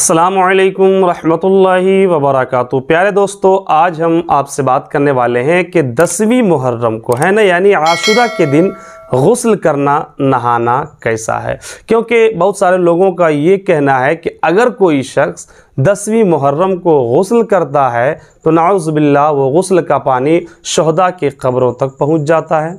असलकम रहमतुल्लाहि वबरक प्यारे दोस्तों आज हम आपसे बात करने वाले हैं कि दसवीं मुहर्रम को है ना यानी आशुरा के दिन गसल करना नहाना कैसा है क्योंकि बहुत सारे लोगों का ये कहना है कि अगर कोई शख्स दसवीं मुहर्रम को गसल करता है तो नाउज़बिल्ला वो गसल का पानी शहदा की कब्रों तक पहुंच जाता है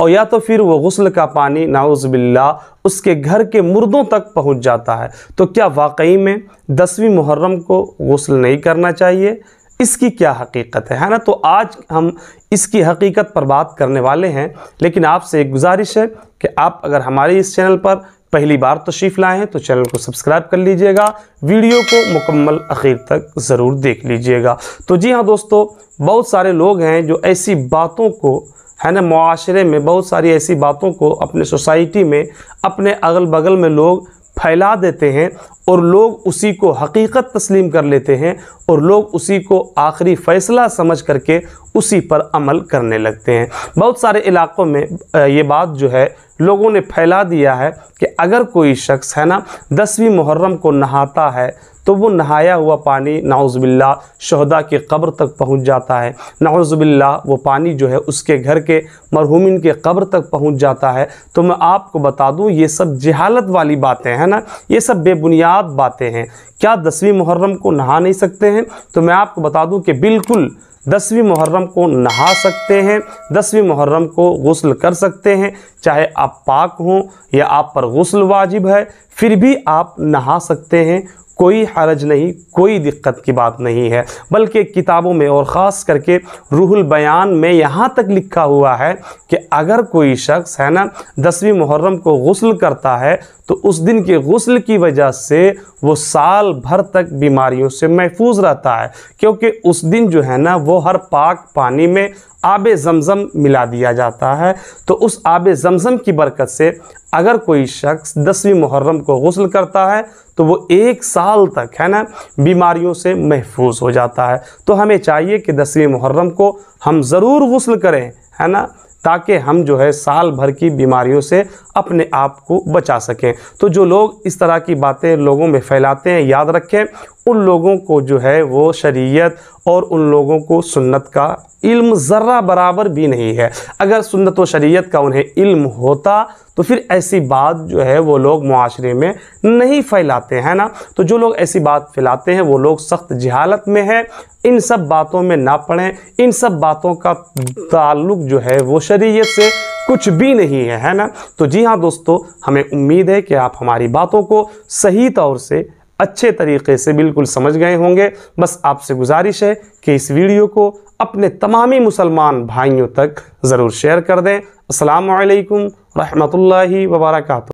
और या तो फिर वो गसल का पानी नाउज़बिल्ला उसके घर के मुर्दों तक पहुँच जाता है तो क्या वाकई में दसवीं मुहर्रम को गसल नहीं करना चाहिए इसकी क्या हकीकत है है ना तो आज हम इसकी हकीकत पर बात करने वाले हैं लेकिन आपसे एक गुजारिश है कि आप अगर हमारे इस चैनल पर पहली बार तशरीफ़ लाए हैं तो चैनल को सब्सक्राइब कर लीजिएगा वीडियो को मुकम्मल आखिर तक ज़रूर देख लीजिएगा तो जी हाँ दोस्तों बहुत सारे लोग हैं जो ऐसी बातों को है ना माशरे में बहुत सारी ऐसी बातों को अपने सोसाइटी में अपने अगल बगल में लोग फैला देते हैं और लोग उसी को हकीकत तस्लीम कर लेते हैं और लोग उसी को आखिरी फ़ैसला समझ करके उसी पर अमल करने लगते हैं बहुत सारे इलाक़ों में ये बात जो है लोगों ने फैला दिया है कि अगर कोई शख्स है ना दसवीं मुहर्रम को नहाता है तो वो नहाया हुआ पानी नाउज़बिल्ला शहदा की कब्र तक पहुंच जाता है नाउज़बिल्ला वो पानी जो है उसके घर के मरहूमिन के कब्र तक पहुंच जाता है तो मैं आपको बता दूं ये सब जहालत वाली बातें हैं ना ये सब बेबुनियाद बातें हैं क्या दसवीं मुहर्रम को नहा नहीं सकते हैं तो मैं आपको बता दूँ कि बिल्कुल दसवीं मुहर्रम को नहा सकते हैं दसवीं मुहर्रम को गसल कर सकते हैं चाहे आप पाक हों या आप पर गसल वाजिब है फिर भी आप नहा सकते हैं कोई हरज नहीं कोई दिक्कत की बात नहीं है बल्कि किताबों में और ख़ास करके रूहुल बयान में यहाँ तक लिखा हुआ है कि अगर कोई शख्स है ना दसवीं मुहर्रम को गसल करता है तो उस दिन के गसल की वजह से वो साल भर तक बीमारियों से महफूज रहता है क्योंकि उस दिन जो है ना वो हर पाक पानी में आब जमज़म मिला दिया जाता है तो उस आब जमज़म की बरकत से अगर कोई शख्स दसवीं मुहर्रम को गसल करता है तो वो एक साल साल तक है ना बीमारियों से महफूज हो जाता है तो हमें चाहिए कि दसवीं मुहर्रम को हम ज़रूर गसल करें है ना ताकि हम जो है साल भर की बीमारियों से अपने आप को बचा सकें तो जो लोग इस तरह की बातें लोगों में फैलाते हैं याद रखें उन लोगों को जो है वो शरीयत और उन लोगों को सुन्नत का इल्म ज़र्रा बराबर भी नहीं है अगर सुन्नत व शरीयत का उन्हें इल्म होता तो फिर ऐसी बात जो है वो लोग माशरे में नहीं फैलाते हैं ना तो जो लोग ऐसी बात फैलाते हैं वो लोग सख्त जहालत में है इन सब बातों में ना पढ़ें इन सब बातों का ताल्लुक जो है वो शरीयत से कुछ भी नहीं है है ना तो जी हाँ दोस्तों हमें उम्मीद है कि आप हमारी बातों को सही तौर से अच्छे तरीके से बिल्कुल समझ गए होंगे बस आपसे गुजारिश है कि इस वीडियो को अपने तमामी मुसलमान भाइयों तक ज़रूर शेयर कर दें असलकम رحمة الله وبركاته